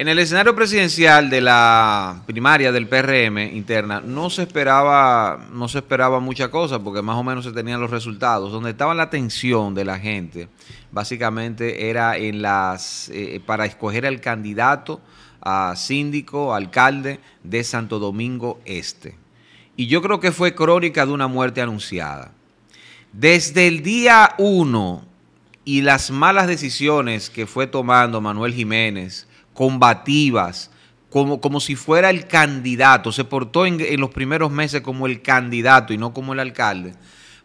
En el escenario presidencial de la primaria del PRM interna no se esperaba, no se esperaba mucha cosa porque más o menos se tenían los resultados. Donde estaba la atención de la gente, básicamente era en las eh, para escoger al candidato a síndico, alcalde de Santo Domingo Este. Y yo creo que fue crónica de una muerte anunciada. Desde el día uno y las malas decisiones que fue tomando Manuel Jiménez combativas, como, como si fuera el candidato, se portó en, los primeros meses como el candidato y no como el alcalde,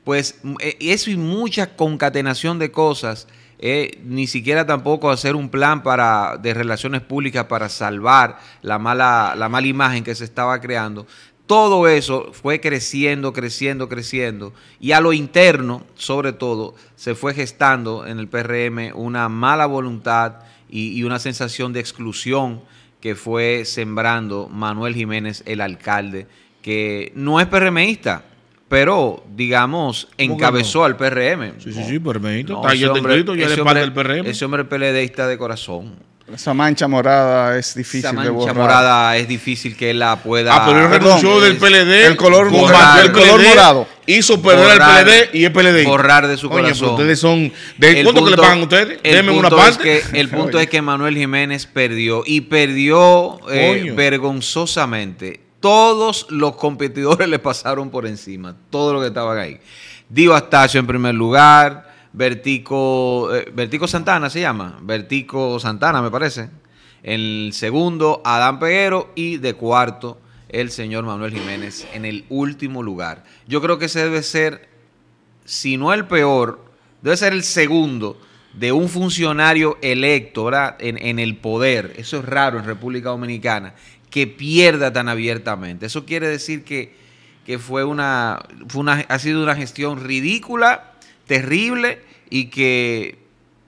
pues eh, eso y mucha concatenación de cosas. Eh, ni siquiera tampoco hacer un plan para, de relaciones públicas para salvar la mala, la mala imagen que se estaba creando. Todo eso fue creciendo, creciendo, creciendo. Y a lo interno, sobre todo, se fue gestando en el PRM una mala voluntad y, una sensación de exclusión que fue sembrando Manuel Jiménez, el alcalde, que no es PRMista, pero, digamos, encabezó al PRM. Sí, sí, sí, PRMista. hombre, Ese hombre PLDista de corazón. Esa mancha morada es difícil Esa mancha morada es difícil que él la pueda... Ah, pero él renunció del PLD. El color, el color morado. Hizo perder al PLD y el PLD. Borrar de su Oye, corazón. ustedes son... ¿De cuánto que le pagan ustedes? Denme una parte. que, el punto es que Manuel Jiménez perdió. Y perdió eh, vergonzosamente. Todos los competidores le pasaron por encima. Todo lo que estaban ahí. Dio Astacio en primer lugar. Eh, Vertico, Santana se llama, Vertico Santana me parece. el segundo, Adán Peguero y de cuarto, el señor Manuel Jiménez en el último lugar. Yo creo que ese debe ser, si no el peor, debe ser el segundo de un funcionario electo En, el poder. Eso es raro en República Dominicana, que pierda tan abiertamente. Eso quiere decir que, que fue una, fue una, ha sido una gestión ridícula terrible y que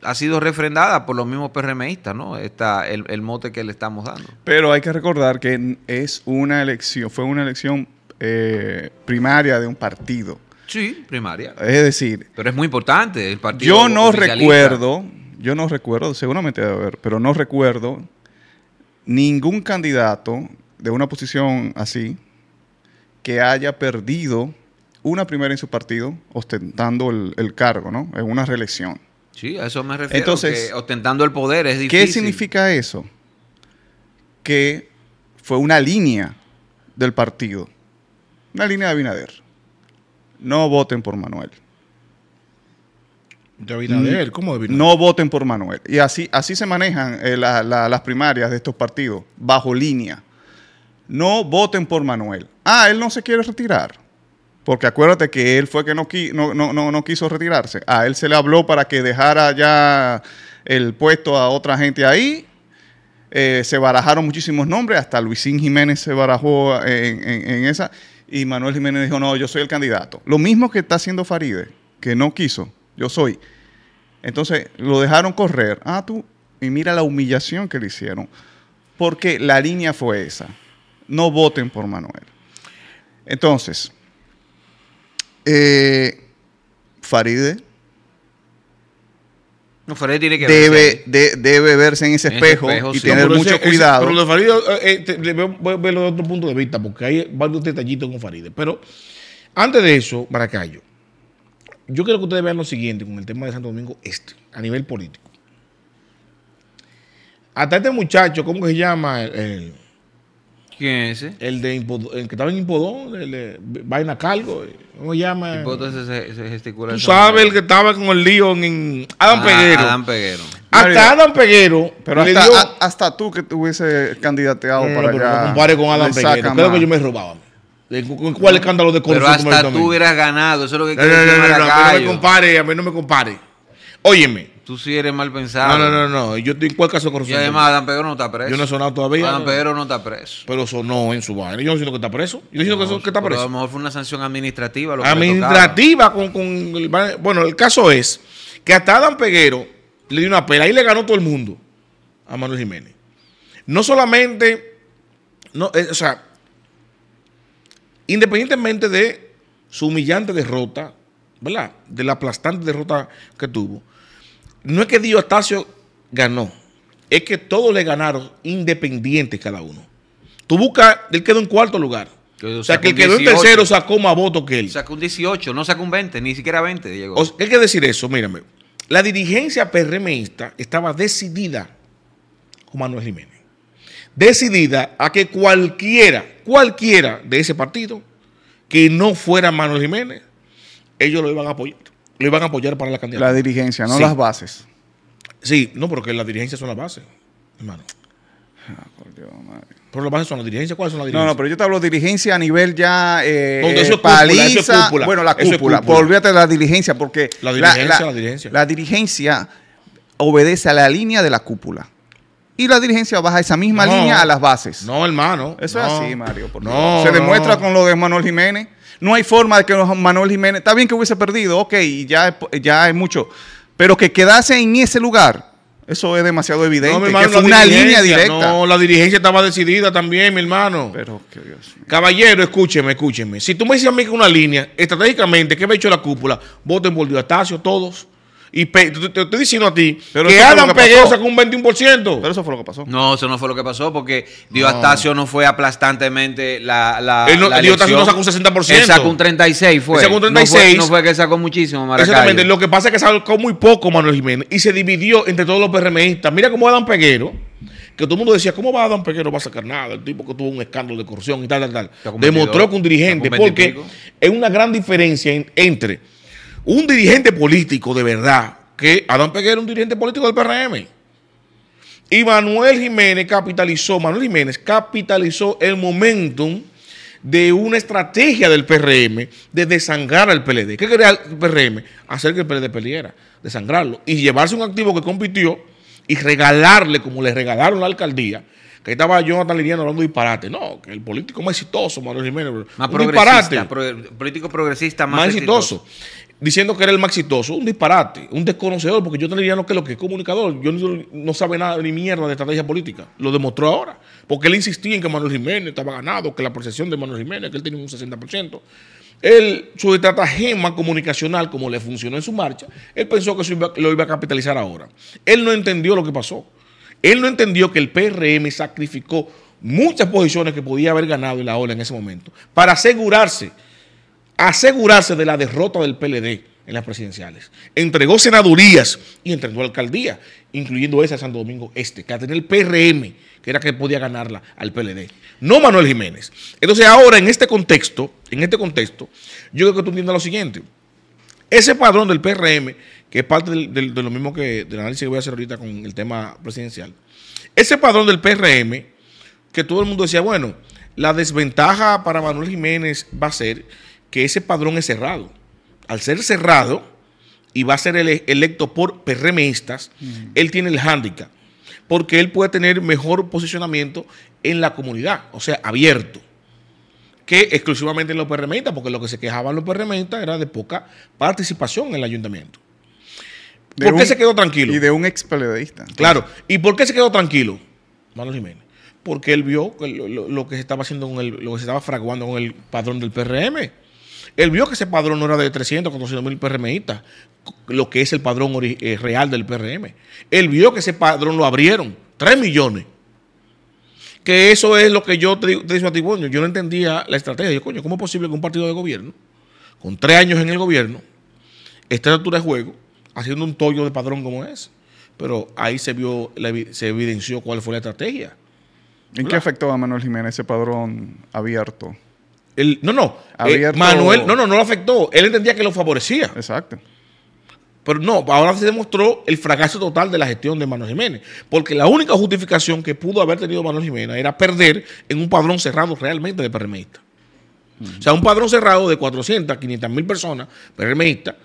ha sido refrendada por los mismos PRMistas, ¿no? Está el, mote que le estamos dando. Pero hay que recordar que es una elección, fue una elección eh, primaria de un partido. Sí, primaria. Es decir. Pero es muy importante el partido. Yo no recuerdo, yo no recuerdo, seguramente debe haber, pero no recuerdo ningún candidato de una posición así que haya perdido una primera en su partido ostentando el, cargo, ¿no? Es una reelección. Sí, a eso me refiero. Entonces, ostentando el poder es difícil. ¿Qué significa eso? Que fue una línea del partido, una línea de Abinader. No voten por Manuel. ¿De Abinader? ¿Cómo de Abinader? No voten por Manuel. Y así, así se manejan eh, las primarias de estos partidos, bajo línea. No voten por Manuel. Ah, él no se quiere retirar porque acuérdate que él fue que no, no, no, no, quiso retirarse. A él se le habló para que dejara ya el puesto a otra gente ahí. Eh, se barajaron muchísimos nombres, hasta Luisín Jiménez se barajó en, en, esa. Y Manuel Jiménez dijo, no, yo soy el candidato. Lo mismo que está haciendo Faride, que no quiso, yo soy. Entonces lo dejaron correr. Ah, tú, y mira la humillación que le hicieron. Porque la línea fue esa. No voten por Manuel. Entonces, eh, Faride. No, tiene que debe, verse debe verse en ese espejo, y tener mucho cuidado. pero Faride, eh, eh, voy a verlo de otro punto de vista, porque hay varios detallitos con Faride. Pero antes de eso, Maracayo, yo quiero que ustedes vean lo siguiente con el tema de Santo Domingo Este, a nivel político. Hasta este muchacho, ¿cómo se llama? el ¿Quién es ese? El, de que estaba en Impodón, el de Vaina Calgo. ¿Cómo se llama? Impodón se, se gesticula. Tú sabes el que estaba con el lío en, Adam ah, Peguero. Adam Peguero. Hasta Adam Peguero. Pero hasta, hasta, tú que te hubiese candidateado eh, para allá. No compare con Adam Peguero. Creo que yo me robaba. cuál escándalo de corrupción? Pero hasta tú hubieras ganado. Eso es lo que no, no, no, no, no me compare, a mí no me compare. Óyeme. Tú sí eres mal pensado. No, no, no, no. Yo estoy en cualquier caso corrupción. Y además, Adam Pedro no está preso. Yo no he sonado todavía. Adam Peguero no está preso. Pero sonó en su baile. Yo no siento que está preso. Yo no siento que, está preso. a lo mejor fue una sanción administrativa. Lo que administrativa con, con Bueno, el caso es que hasta Adam Peguero le dio una pela y le ganó todo el mundo a Manuel Jiménez. No solamente. No, eh, o sea, independientemente de su humillante derrota, ¿verdad? De la aplastante derrota que tuvo no es que Dio tacio ganó, es que todos le ganaron independientes cada uno. Tú buscas, él quedó en cuarto lugar. O sea, que el que quedó en tercero sacó más votos que él. Sacó un 18, no sacó un 20, ni siquiera 20, Diego. hay que decir eso, mírame. La dirigencia PRMista estaba decidida con Manuel Jiménez. Decidida a que cualquiera, cualquiera de ese partido que no fuera Manuel Jiménez, ellos lo iban a apoyar lo iban a apoyar para la candidatura. La dirigencia, no las bases. Sí, no, porque las dirigencias son las bases, hermano. Ah, pero las bases son las dirigencias. ¿Cuáles son las dirigencias? No, no, pero yo te hablo de dirigencia a nivel ya eh, paliza. Bueno, la cúpula. Volvíate a la dirigencia, porque la dirigencia, la, dirigencia. La dirigencia obedece a la línea de la cúpula. Y la dirigencia baja esa misma línea a las bases. No, hermano. Eso es así, Mario. No, se demuestra con lo de Manuel Jiménez. No hay forma de que Manuel Jiménez, está bien que hubiese perdido, ok, ya, ya es mucho, pero que quedase en ese lugar, eso es demasiado evidente. No, una línea directa. No, la dirigencia estaba decidida también, mi hermano. Pero, Dios Caballero, escúcheme, escúcheme. Si tú me dices a mí que una línea, estratégicamente, ¿qué me ha hecho la cúpula? Voten por a todos. Y te, estoy diciendo a ti que Adam Peguero sacó un 21%. Pero eso fue lo que pasó. No, eso no fue lo que pasó porque Dios no. no fue aplastantemente la. la, no, sacó un 60%. Él sacó un 36%. Fue. un 36%. No fue, que sacó muchísimo, Maracayo. Exactamente. Lo que pasa es que sacó muy poco Manuel Jiménez y se dividió entre todos los PRMistas. Mira cómo Adam Peguero que todo el mundo decía, ¿cómo va Adam Peguero No va a sacar nada, el tipo que tuvo un escándalo de corrupción y tal, tal, tal. Demostró que un dirigente, porque es una gran diferencia entre un dirigente político de verdad, que Adán Peguero era un dirigente político del PRM. Y Manuel Jiménez capitalizó, Manuel Jiménez capitalizó el momentum de una estrategia del PRM de desangrar al PLD. ¿Qué quería el PRM? Hacer que el PLD peleara, desangrarlo y llevarse un activo que compitió y regalarle, como le regalaron la alcaldía, que estaba Jonathan Liriano hablando de disparate. No, que el político más exitoso, Manuel Jiménez. Más progresista, político progresista más, exitoso diciendo que era el más exitoso, un disparate, un desconocedor, porque yo tendría no que lo que es comunicador, yo no, sabe nada ni mierda de estrategia política. Lo demostró ahora, porque él insistía en que Manuel Jiménez estaba ganado, que la percepción de Manuel Jiménez, que él tenía un 60%. Él, su estratagema comunicacional, como le funcionó en su marcha, él pensó que eso lo iba a capitalizar ahora. Él no entendió lo que pasó. Él no entendió que el PRM sacrificó muchas posiciones que podía haber ganado en la ola en ese momento para asegurarse asegurarse de la derrota del PLD en las presidenciales. Entregó senadurías y entregó alcaldías incluyendo esa de Santo Domingo Este, que tenía el PRM, que era que podía ganarla al PLD, no Manuel Jiménez. Entonces ahora en este contexto, en este contexto, yo creo que tú entiendes lo siguiente. Ese padrón del PRM, que es parte de lo mismo que del análisis que voy a hacer ahorita con el tema presidencial, ese padrón del PRM, que todo el mundo decía, bueno, la desventaja para Manuel Jiménez va a ser ese padrón es cerrado. Al ser cerrado y va a ser electo por PRMistas, él tiene el hándicap, porque él puede tener mejor posicionamiento en la comunidad, o sea, abierto, que exclusivamente en los PRMistas, porque lo que se quejaban los PRMistas era de poca participación en el ayuntamiento. ¿Por qué se quedó tranquilo? Y de un ex Claro. ¿Y por qué se quedó tranquilo? Manuel Jiménez. Porque él vio lo, lo que se estaba haciendo con el, lo que se estaba fraguando con el padrón del PRM. Él vio que ese padrón no era de 300, 400 mil PRMistas, lo que es el padrón eh, real del PRM. Él vio que ese padrón lo abrieron, 3 millones. Que eso es lo que yo te, te a ti, yo no entendía la estrategia. Yo, coño, ¿cómo es posible que un partido de gobierno, con tres años en el gobierno, esté a altura de juego, haciendo un tollo de padrón como es Pero ahí se vio, se evidenció cuál fue la estrategia. ¿En qué afectó a Manuel Jiménez ese padrón abierto? no, no. Eh, Manuel, no, no, no lo afectó. Él entendía que lo favorecía. Exacto. Pero no, ahora se demostró el fracaso total de la gestión de Manuel Jiménez. Porque la única justificación que pudo haber tenido Manuel Jiménez era perder en un padrón cerrado realmente de PRMistas. O sea, un padrón cerrado de 400, 500 mil personas PRMistas.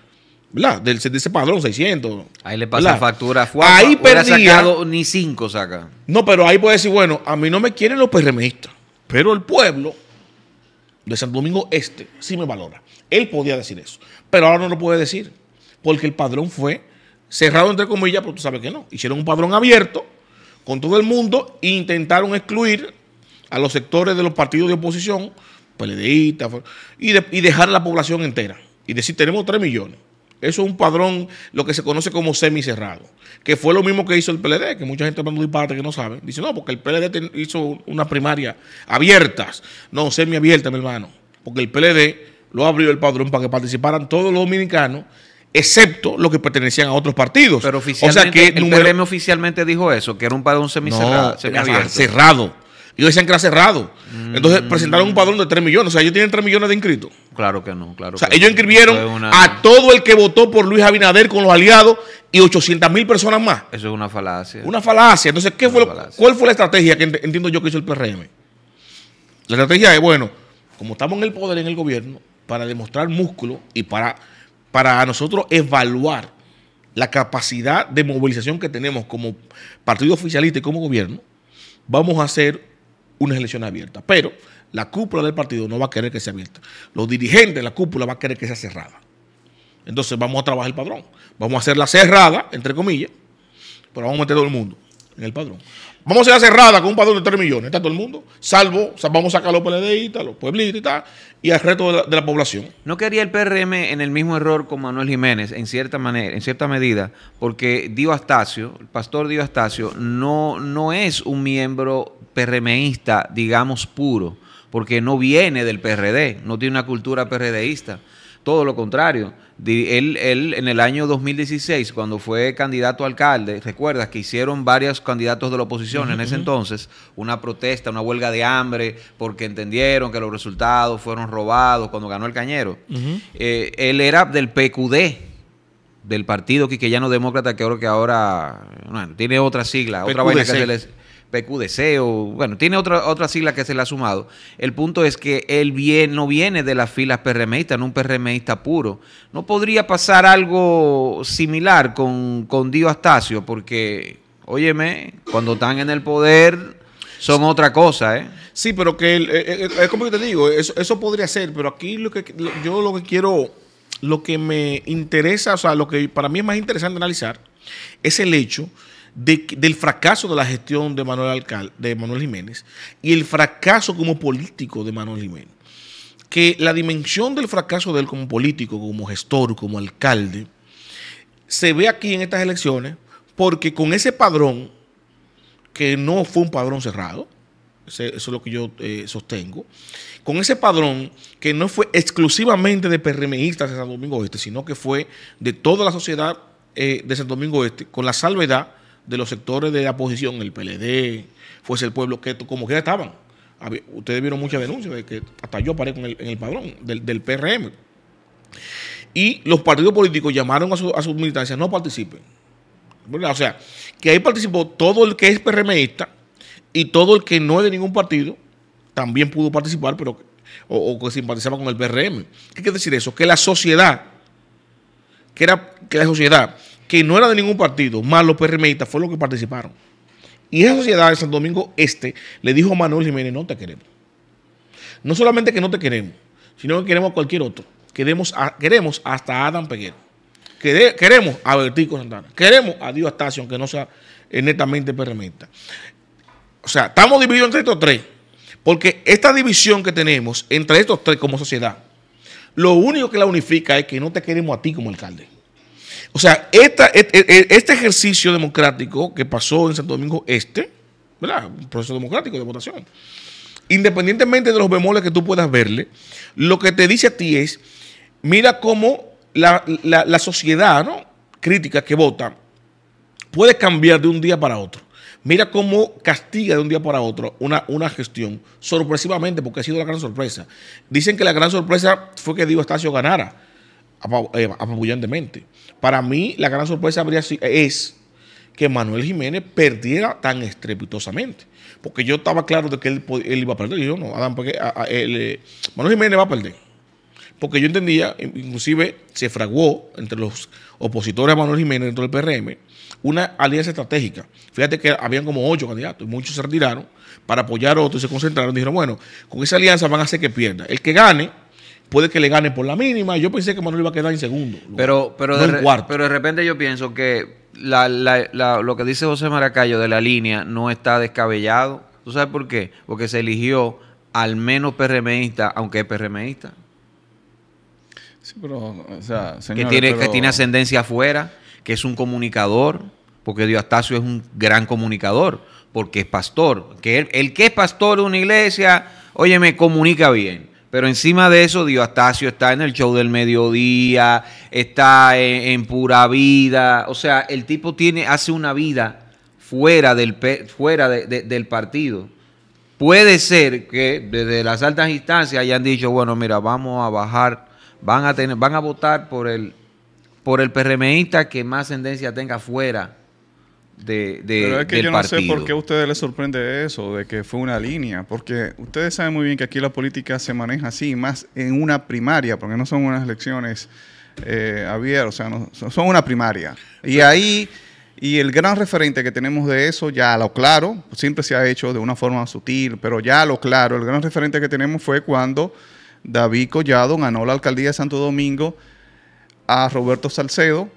¿Verdad? de ese padrón, 600. Ahí le pasa factura fuerte. Ahí perdía. ni cinco saca. No, pero ahí puede decir, bueno, a mí no me quieren los PRMistas. Pero el pueblo de Santo Domingo Este sí me valora. Él podía decir eso, pero ahora no lo puede decir, porque el padrón fue cerrado entre comillas, pero tú sabes que no. Hicieron un padrón abierto con todo el mundo e intentaron excluir a los sectores de los partidos de oposición, PLDistas, y, y dejar a la población entera. Y decir, tenemos 3 millones. Eso es un padrón, lo que se conoce como semicerrado, que fue lo mismo que hizo el PLD, que mucha gente mandó disparate que no sabe. Dice, no, porque el PLD hizo una primaria abiertas. No, semiabierta, mi hermano, porque el PLD lo abrió el padrón para que participaran todos los dominicanos, excepto los que pertenecían a otros partidos. Pero oficialmente, o que el PLD oficialmente dijo eso, que era un padrón semicerrado. cerrado cerrado y decían que era cerrado. Entonces mm. presentaron un padrón de 3 millones. O sea, ellos tienen 3 millones de inscritos. Claro que no, claro. O sea, ellos inscribieron a todo el que votó por Luis Abinader con los aliados y 800 mil personas más. Eso es una falacia. Una falacia. Entonces, ¿qué fue ¿cuál fue la estrategia que entiendo yo que hizo el PRM? La estrategia es, bueno, como estamos en el poder, en el gobierno, para demostrar músculo y para, para nosotros evaluar la capacidad de movilización que tenemos como partido oficialista y como gobierno, vamos a hacer unas elecciones abiertas. Pero la cúpula del partido no va a querer que sea abierta. Los dirigentes de la cúpula van a querer que sea cerrada. Entonces vamos a trabajar el padrón. Vamos a hacerla cerrada, entre comillas, pero vamos a meter todo el mundo en el padrón. Vamos a hacer cerrada con un padrón de 3 millones. Está todo el mundo. Salvo, vamos a sacar los PLDistas, los pueblitos y tal, y al resto de la, población. ¿No quería el PRM en el mismo error como Manuel Jiménez, en cierta manera, en cierta medida? Porque Dio Astacio, el pastor Dio Astacio, no, no es un miembro PRMista, digamos, puro, porque no viene del PRD, no tiene una cultura PRDista. Todo lo contrario, él, él, en el año 2016, cuando fue candidato a alcalde, recuerdas que hicieron varios candidatos de la oposición en ese entonces una protesta, una huelga de hambre, porque entendieron que los resultados fueron robados cuando ganó el cañero. Eh, él era del PQD, del partido Quiqueyano demócrata que ahora, que ahora tiene otra sigla, otra vaina que se les PQDC o, bueno, tiene otra, otra sigla que se le ha sumado. El punto es que él bien, no viene de las filas PRMistas, no un PRMista puro. ¿No podría pasar algo similar con, con Dio Astacio? Porque, óyeme, cuando están en el poder son otra cosa, ¿eh? Sí, pero que eh, eh, eh, es como yo te digo, eso, podría ser, pero aquí lo que yo lo que quiero, lo que me interesa, o sea, lo que para mí es más interesante analizar es el hecho del fracaso de la gestión de Manuel, de Manuel Jiménez y el fracaso como político de Manuel Jiménez. Que la dimensión del fracaso de él como político, como gestor, como alcalde, se ve aquí en estas elecciones porque con ese padrón, que no fue un padrón cerrado, eso es lo que yo eh, sostengo. Con ese padrón que no fue exclusivamente de PRMistas de San Domingo Este, sino que fue de toda la sociedad eh, de San Domingo Este, con la salvedad de los sectores de la oposición, el PLD, fuese el pueblo, que como quiera estaban. ustedes vieron muchas denuncias de que hasta yo aparezco en el, padrón del, PRM. Y los partidos políticos llamaron a, sus a sus militancias, no participen. O sea, que ahí participó todo el que es PRMista y todo el que no es de ningún partido también pudo participar, pero o, o que simpatizaba con el PRM. ¿Qué quiere decir eso? Que la sociedad, que era que la sociedad que no era de ningún partido, más los PRMistas, fue lo que participaron. Y esa sociedad de San Domingo Este le dijo a Manuel Jiménez, no te queremos. No solamente que no te queremos, sino que queremos a cualquier otro. Queremos, queremos hasta a Adam Peguero. queremos a Bertico Santana. Queremos a Dios Astacio, aunque no sea eh, netamente PRMista. O sea, estamos divididos entre estos tres. Porque esta división que tenemos entre estos tres como sociedad, lo único que la unifica es que no te queremos a ti como alcalde. O sea, e, e, e, este, ejercicio democrático que pasó en Santo Domingo Este, ¿verdad? Un proceso democrático de votación. Independientemente de los bemoles que tú puedas verle, lo que te dice a ti es, mira cómo la, sociedad crítica que vota puede cambiar de un día para otro. Mira cómo castiga de un día para otro una, una gestión, sorpresivamente, porque ha sido la gran sorpresa. Dicen que la gran sorpresa fue que Diego Estacio ganara eh, apabullantemente. Para mí, la gran sorpresa habría es que Manuel Jiménez perdiera tan estrepitosamente. Porque yo estaba claro de que él, iba a perder. Y yo no, Adam, porque eh, Manuel Jiménez va a perder. Porque yo entendía, inclusive se fraguó entre los opositores a Manuel Jiménez dentro del PRM, una alianza estratégica. Fíjate que habían como ocho candidatos, y muchos se retiraron para apoyar a otros y se concentraron. Dijeron, bueno, con esa alianza van a hacer que pierda. El que gane puede que le gane por la mínima. Yo pensé que Manuel iba a quedar en segundo. pero, pero, de, pero de repente yo pienso que lo que dice José Maracayo de la línea no está descabellado. ¿Tú sabes por qué? Porque se eligió al menos PRMista, aunque es PRMista. Sí, pero, o sea, que, tiene, que tiene ascendencia afuera, que es un comunicador, porque Diostasio es un gran comunicador, porque es pastor. Que el que es pastor de una iglesia, oye, me comunica bien. Pero encima de eso, Diostacio está en el show del mediodía, está en, pura vida. O sea, el tipo tiene, hace una vida fuera del, fuera del partido. Puede ser que desde las altas instancias hayan dicho, bueno, mira, vamos a bajar, van a tener, van a votar por el, por el PRMista que más ascendencia tenga fuera de, Pero es que yo no sé por qué a ustedes les sorprende eso, de que fue una línea, porque ustedes saben muy bien que aquí la política se maneja así, más en una primaria, porque no son unas elecciones eh, abiertas, o sea, son una primaria. Y ahí, y el gran referente que tenemos de eso, ya lo claro, siempre se ha hecho de una forma sutil, pero ya lo claro, el gran referente que tenemos fue cuando David Collado ganó la alcaldía de Santo Domingo a Roberto Salcedo,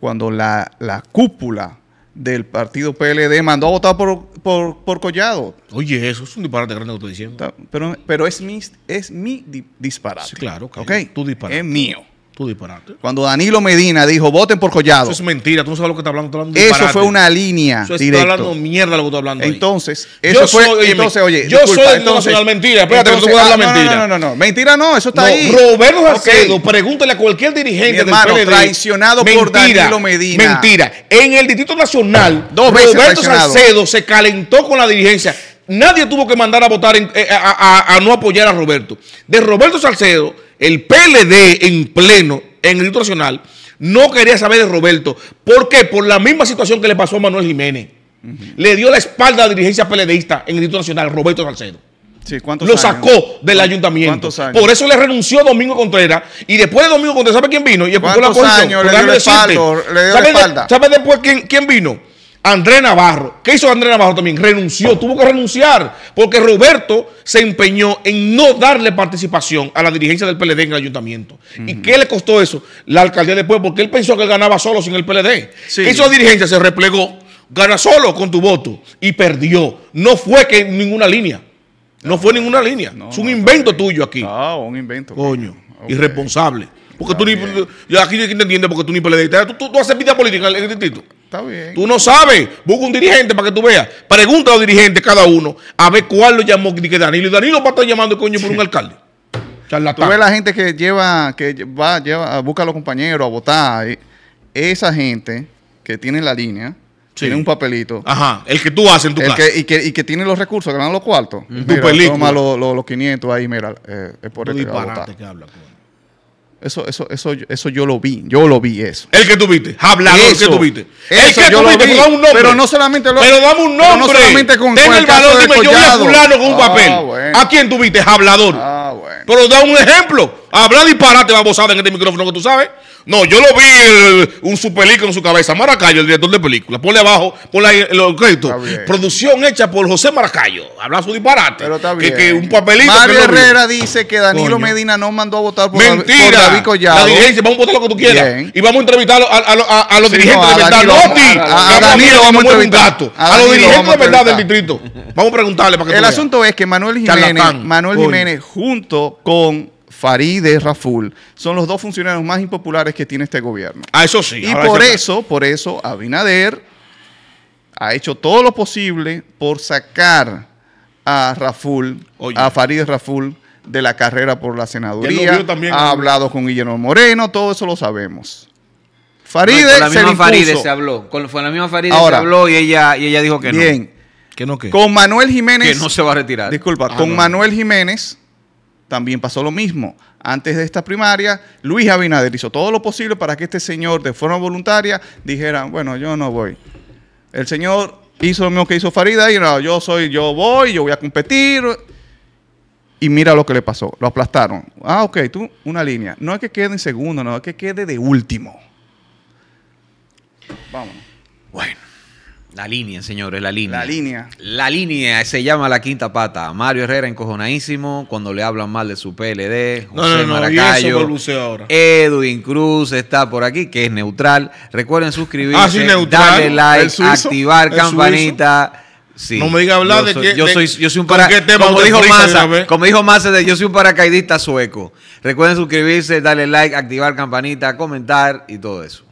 cuando la, la cúpula del partido PLD mandó a votar por, por, por Collado. Oye, eso es un disparate grande que estoy diciendo. Pero, pero es mi, es mi disparate. Sí, claro, okay. tu disparate. Es mío. Tú disparate. Cuando Danilo Medina dijo, voten por Collado. Eso es mentira, tú no sabes lo que está hablando. eso fue una línea. Eso está hablando mierda lo que tú hablando. Entonces, eso yo Soy, entonces, oye, yo soy nacional mentira. Espérate, tú ah, no, mentira. No, no, no, mentira no, eso está ahí. Roberto Salcedo pregúntale a cualquier dirigente traicionado por Danilo Medina. Mentira. En el Distrito Nacional, ah, Roberto Salcedo se calentó con la dirigencia. Nadie tuvo que mandar a votar eh, a no apoyar a Roberto. De Roberto Salcedo el PLD en pleno, en el Nacional, no quería saber de Roberto. ¿Por qué? Por la misma situación que le pasó a Manuel Jiménez. Le dio la espalda a la dirigencia PLDista en el Instituto Nacional, Roberto Salcedo. Sí, lo sacó del ayuntamiento. Por eso le renunció Domingo Contreras. Y después de Domingo Contreras, ¿sabe quién vino? Y la ¿Sabe, de, ¿Sabe después quién, quién vino? Andrés Navarro. ¿Qué hizo Andrés Navarro también? Renunció, tuvo que renunciar, porque Roberto se empeñó en no darle participación a la dirigencia del PLD en el ayuntamiento. ¿Y qué le costó eso? La alcaldía después, porque él pensó que él ganaba solo sin el PLD. Sí. ¿Qué la dirigencia? Se replegó, gana solo con tu voto y perdió. No fue que ninguna línea. No, fue ninguna línea. es un invento tuyo aquí. Ah, un invento. Coño, irresponsable. Porque tú ni... Yo Aquí no entiendo porque tú ni peleas. Tú, tú, tú, haces vida política en el distrito. Está bien. Tú no sabes. Busca un dirigente para que tú veas. Pregunta a los dirigentes cada uno a ver cuál lo llamó. Que Danilo. Danilo va a estar llamando coño por un alcalde. Charlatán. Tú ves la gente que lleva, que va, lleva, busca a los compañeros a votar. Esa gente que tiene la línea. Tiene un papelito. Ajá, el que tú haces en tu el Que, y, que, y, que, tiene los recursos, que ganan los cuartos. tu película. Toma los, 500 ahí, mira, eh, es por el este, que habla, pues. Eso, eso, eso, eso yo lo vi, yo lo vi eso. El que tuviste, hablador eso, que tuviste. El que tuviste, vi, Pero no solamente lo Pero dame un nombre. No solamente con, Ten el, valor, dime, yo vi a fulano con un ah, papel. ¿A quién tuviste? Hablador. Ah, bueno. Pero dame un ejemplo. Habla disparate babosada en este micrófono que tú sabes. No, yo lo vi el, un su película en su cabeza. Maracayo, el director de película. Ponle abajo, ponle ahí el créditos. Producción hecha por José Maracayo. Habla su disparate. Pero está bien. Que, un papelito. Mario Herrera dice que Danilo Medina no mandó a votar por, Mentira. por Mentira. La dirigencia, vamos a votar lo que tú quieras. Y vamos a entrevistar a, los dirigentes de verdad. Danilo, A, Danilo vamos a entrevistar. A, los dirigentes de verdad del distrito. Vamos a preguntarle para que El asunto es que Manuel Jiménez, Manuel Jiménez junto con Farideh Raful, son los dos funcionarios más impopulares que tiene este gobierno. Ah, eso sí. Y por eso, por eso, Abinader ha hecho todo lo posible por sacar a Raful, a Farideh Raful, de la carrera por la senaduría. También, ha hablado con Guillermo Moreno, todo eso lo sabemos. Farideh se habló. Con, la misma Farideh se habló y ella, y ella dijo que no. Bien. no, con Manuel Jiménez. Que no se va a retirar. Disculpa, ah, con Manuel Jiménez también pasó lo mismo. Antes de esta primaria, Luis Abinader hizo todo lo posible para que este señor, de forma voluntaria, dijera, bueno, yo no voy. El señor hizo lo mismo que hizo Farida y no, yo soy, yo voy, yo voy a competir. Y mira lo que le pasó, lo aplastaron. Ah, ok, tú, una línea. No es que quede en segundo, no es que quede de último. La línea, señores, la línea. La línea. La línea se llama la quinta pata. Mario Herrera encojonadísimo cuando le hablan mal de su PLD. José no, no, no, Maracayo. Ahora. Edwin Cruz está por aquí, que es neutral. Recuerden suscribirse, ah, darle like, activar campanita. Sí. No me diga hablar de que. Yo soy, yo soy un paracaidista. como, dijo como dijo Massa, yo soy un paracaidista sueco. Recuerden suscribirse, darle like, activar campanita, comentar y todo eso.